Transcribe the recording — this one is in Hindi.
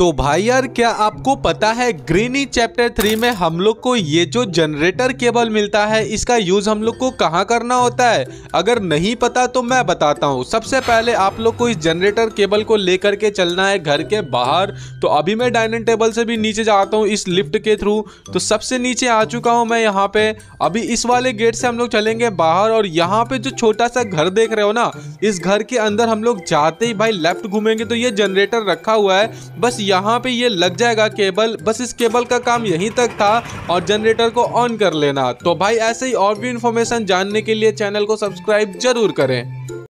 तो भाई यार क्या आपको पता है ग्रीनी चैप्टर थ्री में हम लोग को ये जो जनरेटर केबल मिलता है इसका यूज हम लोग को कहाँ करना होता है अगर नहीं पता तो मैं बताता हूँ सबसे पहले आप लोग को इस जनरेटर केबल को लेकर के चलना है घर के बाहर तो अभी मैं डाइनिंग टेबल से भी नीचे जाता हूँ इस लिफ्ट के थ्रू तो सबसे नीचे आ चुका हूँ मैं यहाँ पे अभी इस वाले गेट से हम लोग चलेंगे बाहर और यहाँ पे जो छोटा सा घर देख रहे हो ना इस घर के अंदर हम लोग जाते ही भाई लेफ्ट घूमेंगे तो ये जनरेटर रखा हुआ है बस यहाँ पे ये लग जाएगा केबल बस इस केबल का काम यहीं तक था और जनरेटर को ऑन कर लेना तो भाई ऐसे ही और भी इन्फॉर्मेशन जानने के लिए चैनल को सब्सक्राइब जरूर करें